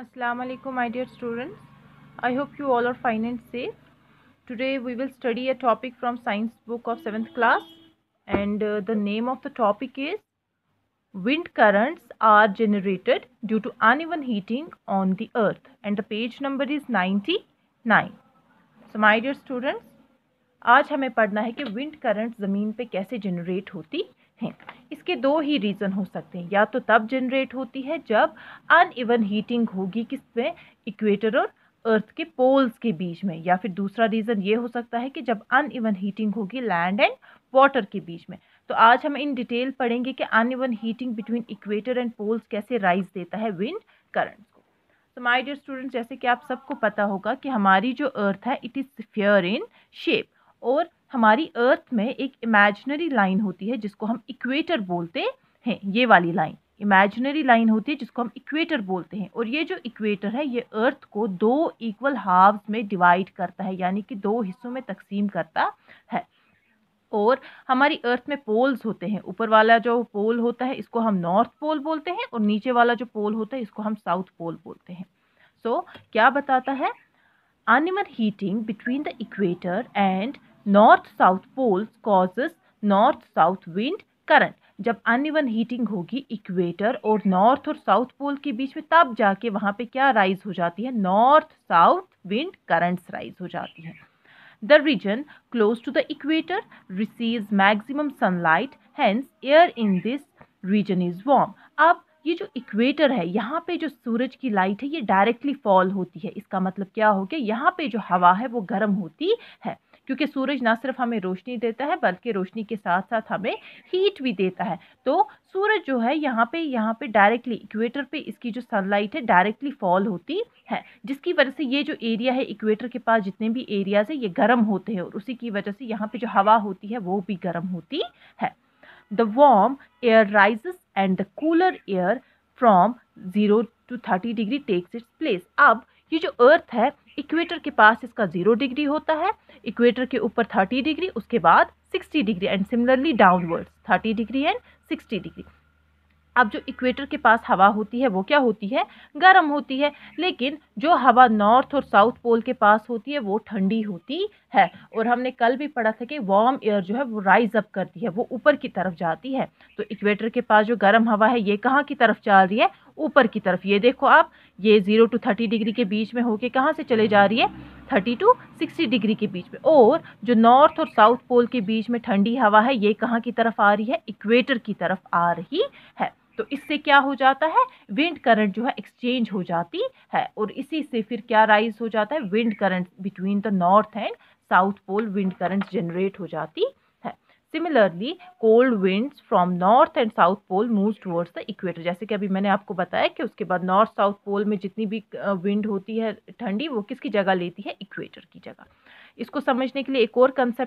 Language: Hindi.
assalamu alaikum my dear students i hope you all are fine and safe today we will study a topic from science book of 7th class and uh, the name of the topic is wind currents are generated due to uneven heating on the earth and the page number is 99 so my dear students आज हमें पढ़ना है कि विंड करंट ज़मीन पे कैसे जनरेट होती हैं इसके दो ही रीज़न हो सकते हैं या तो तब जनरेट होती है जब अनइवन हीटिंग होगी किसमें इक्वेटर और अर्थ के पोल्स के बीच में या फिर दूसरा रीज़न ये हो सकता है कि जब अनइवन हीटिंग होगी लैंड एंड वाटर के बीच में तो आज हम इन डिटेल पढ़ेंगे कि un heating between equator and poles कैसे राइज देता है विंड करंट को तो माय डियर स्टूडेंट्स जैसे कि आप सबको पता होगा कि हमारी जो अर्थ है it is fair in shape और हमारी अर्थ में एक इमेजनरी लाइन होती है जिसको हम इक्वेटर बोलते हैं ये वाली लाइन इमेजनरी लाइन होती है जिसको हम इक्वेटर बोलते हैं और ये जो इक्वेटर है ये अर्थ को दो इक्वल हाव्स में डिवाइड करता है यानी कि दो हिस्सों में तकसीम करता है और हमारी अर्थ में पोल्स होते हैं ऊपर वाला जो पोल होता है इसको हम नॉर्थ पोल बोलते हैं और नीचे वाला जो पोल होता है इसको हम साउथ पोल बोलते हैं सो so, क्या बताता है animal heating between the equator and north south poles causes north south wind current जब अनइवन हीटिंग होगी इक्वेटर और नॉर्थ और साउथ पोल के बीच में तब जाके वहाँ पे क्या राइज हो जाती है north south wind currents rise हो जाती है the region close to the equator receives maximum sunlight hence air in this region is warm अब ये जो इक्वेटर है यहाँ पे जो सूरज की लाइट है ये डायरेक्टली फॉल होती है इसका मतलब क्या हो गया यहाँ पे जो हवा है वो गर्म होती है क्योंकि सूरज ना सिर्फ हमें रोशनी देता है बल्कि रोशनी के साथ साथ हमें हीट भी देता है तो सूरज जो है यहाँ पे यहाँ पे डायरेक्टली इक्वेटर पे इसकी जो सनलाइट है डायरेक्टली फॉल होती है जिसकी वजह से ये जो एरिया है इक्वेटर के पास जितने भी एरियाज है ये गर्म होते हैं और उसी की वजह से यहाँ पे जो हवा होती है वो भी गर्म होती है the warm air rises and the cooler air from zero to thirty degree takes its place अब ये जो अर्थ है इक्वेटर के पास इसका ज़ीरो डिग्री होता है इक्वेटर के ऊपर थर्टी डिग्री उसके बाद sixty degree and similarly downwards thirty degree and sixty degree अब जो इक्वेटर के पास हवा होती है वो क्या होती है गर्म होती है लेकिन जो हवा नॉर्थ और साउथ पोल के पास होती है वो ठंडी होती है और हमने कल भी पढ़ा था कि वार्म एयर जो है वो राइज अप करती है वो ऊपर की तरफ जाती है तो इक्वेटर के पास जो गर्म हवा है ये कहाँ की तरफ जा रही है ऊपर की तरफ ये देखो आप ये ज़ीरो टू थर्टी डिग्री के बीच में होके कहाँ से चले जा रही है थर्टी टू सिक्सटी डिग्री के बीच में और जो नॉर्थ और साउथ पोल के बीच में ठंडी हवा है ये कहाँ की तरफ आ रही है इक्वेटर की तरफ आ रही है तो इससे क्या हो जाता है विंड करंट जो है एक्सचेंज हो जाती है और इसी से फिर क्या राइज हो जाता है wind current between the north and south pole wind current generate हो जाती similarly cold winds from north and south pole move towards the equator जैसे कि अभी मैंने आपको बताया कि उसके बाद नॉर्थ साउथ पोल में जितनी भी विंड होती है ठंडी वो किसकी जगह लेती है इक्वेटर की जगह इसको समझने के लिए एक और कंसेप्ट